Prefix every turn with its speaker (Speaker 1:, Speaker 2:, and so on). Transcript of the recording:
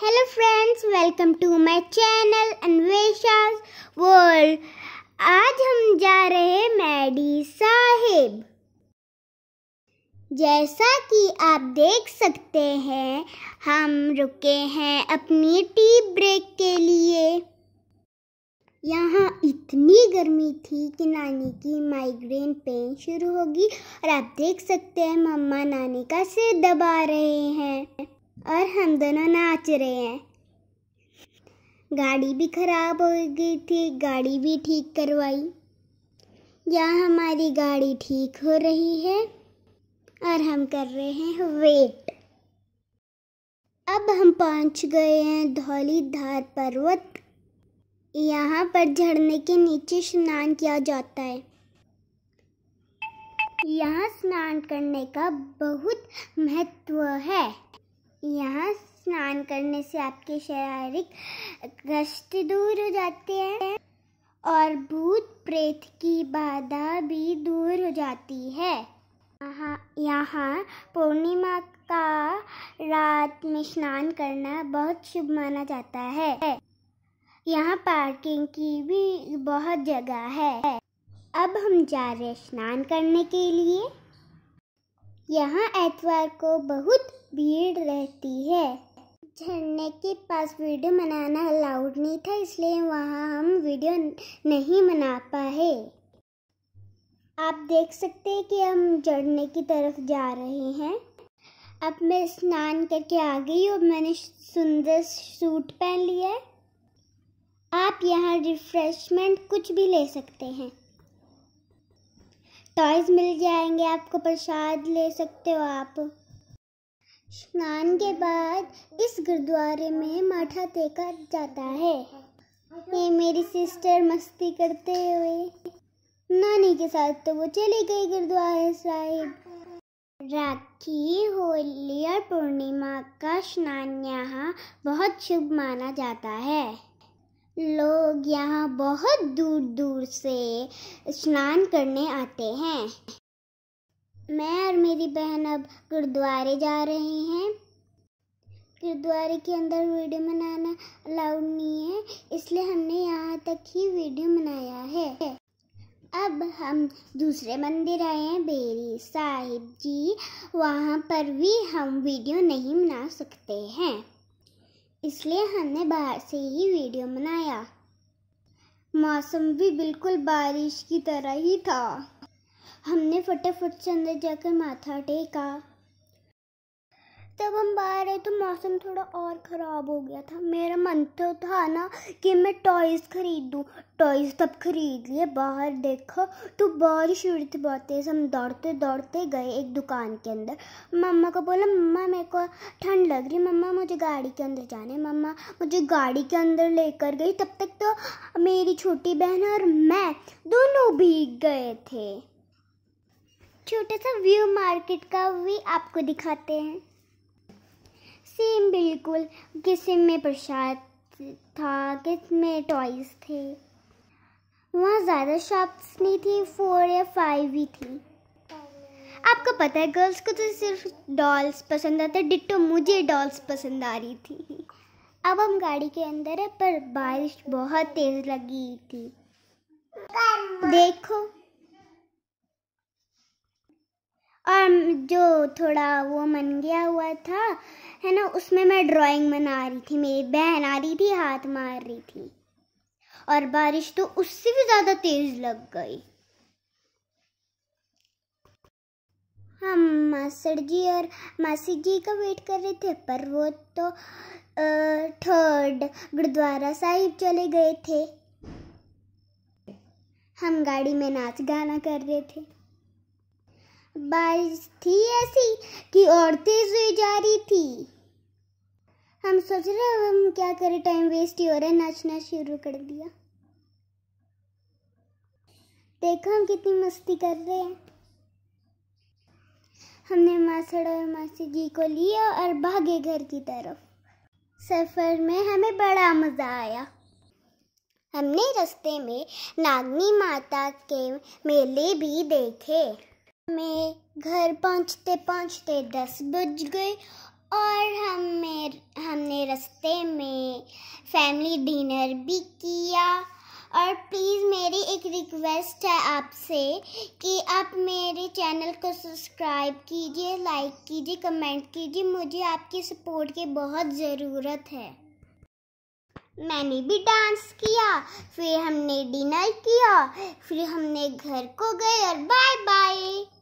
Speaker 1: hello friends welcome to my channel Anvesha's world आज हम जा रहे हैं मैडी साहिब जैसा कि आप देख सकते हैं हम रुके हैं अपनी टी ब्रेक के लिए यहाँ इतनी गर्मी थी कि नानी की माइग्रेन पेन शुरू होगी और आप देख सकते हैं मम्मा नानी का सिर दबा रहे हैं और हम दोनों नाच रहे हैं गाड़ी भी खराब हो गई थी गाड़ी भी ठीक करवाई या हमारी गाड़ी ठीक हो रही है और हम कर रहे हैं वेट अब हम पहुंच गए हैं धौली धार पर्वत यहाँ पर झरने के नीचे स्नान किया जाता है यहाँ स्नान करने का बहुत महत्व है यहाँ स्नान करने से आपके शारीरिक कष्ट दूर हो जाते हैं और भूत प्रेत की बाधा भी दूर हो जाती है यहाँ पूर्णिमा का रात में स्नान करना बहुत शुभ माना जाता है यहाँ पार्किंग की भी बहुत जगह है अब हम जा रहे स्नान करने के लिए यहाँ एतवार को बहुत भीड़ रहती है झरने के पास वीडियो बनाना अलाउड नहीं था इसलिए वहाँ हम वीडियो नहीं बना पाए आप देख सकते हैं कि हम झरने की तरफ जा रहे हैं अब मैं स्नान करके आ गई और मैंने सुंदर सूट पहन लिया है आप यहाँ रिफ्रेशमेंट कुछ भी ले सकते हैं टॉयज़ मिल जाएंगे आपको प्रसाद ले सकते हो आप स्नान के बाद इस गुरुद्वारे में माठा देखा जाता है ये मेरी सिस्टर मस्ती करते हुए नानी के साथ तो वो चली गई गुरुद्वारे साहिब राखी होली और पूर्णिमा का स्नान यहाँ बहुत शुभ माना जाता है लोग यहाँ बहुत दूर दूर से स्नान करने आते हैं मैं और मेरी बहन अब गुरुद्वारे जा रहे हैं गुरुद्वारे के अंदर वीडियो बनाना अलाउड नहीं है इसलिए हमने यहाँ तक ही वीडियो बनाया है अब हम दूसरे मंदिर आए हैं बेरी साहिब जी वहाँ पर भी हम वीडियो नहीं बना सकते हैं इसलिए हमने बाहर से ही वीडियो बनाया मौसम भी बिल्कुल बारिश की तरह ही था हमने फटाफट से अंदर जाकर माथा टेका तब हम बाहर आए तो मौसम थोड़ा और ख़राब हो गया था मेरा मन तो था ना कि मैं टॉयज़ खरीदूँ टॉयज़ तब खरीद लिए बाहर देखो तो बारिश हो रही थी बहुत तेज़ हम दौड़ते दौड़ते गए एक दुकान के अंदर मम्मा को बोला मम्मा मेरे को ठंड लग रही मम्मा मुझे गाड़ी के अंदर जाने मम्मा मुझे गाड़ी के अंदर लेकर गई तब तक तो मेरी छोटी बहन और मैं दोनों भीग गए थे छोटा सा व्यू मार्केट का भी आपको दिखाते हैं सेम बिल्कुल किसी में प्रसाद था किस में टॉयज थे वहाँ ज़्यादा शॉप्स नहीं थी फोर या फाइव ही थी आपको पता है गर्ल्स को तो सिर्फ डॉल्स पसंद आते डिट्टो मुझे डॉल्स पसंद आ रही थी अब हम गाड़ी के अंदर है पर बारिश बहुत तेज़ लगी थी देखो और जो थोड़ा वो मन गया हुआ था है ना उसमें मैं ड्राइंग बना रही थी मेरी बहन आ रही थी हाथ मार रही थी और बारिश तो उससे भी ज़्यादा तेज़ लग गई हम मास्टर जी और मासी जी का वेट कर रहे थे पर वो तो थर्ड गुरुद्वारा साहिब चले गए थे हम गाड़ी में नाच गाना कर रहे थे बारिश थी ऐसी कि औरतें सोई जा रही थी हम सोच रहे अब हम क्या करें टाइम वेस्ट ही हो रहा है नाचना शुरू कर दिया देखो हम कितनी मस्ती कर रहे हैं हमने मासड़ और मासी जी को लिया और भागे घर की तरफ सफ़र में हमें बड़ा मज़ा आया हमने रास्ते में नागनी माता के मेले भी देखे हमें घर पहुंचते पहुंचते दस बज गए और हमें हमने रास्ते में फैमिली डिनर भी किया और प्लीज़ मेरी एक रिक्वेस्ट है आपसे कि आप मेरे चैनल को सब्सक्राइब कीजिए लाइक कीजिए कमेंट कीजिए मुझे आपकी सपोर्ट की बहुत ज़रूरत है मैंने भी डांस किया फिर हमने डिनर किया फिर हमने घर को गए और बाय बाय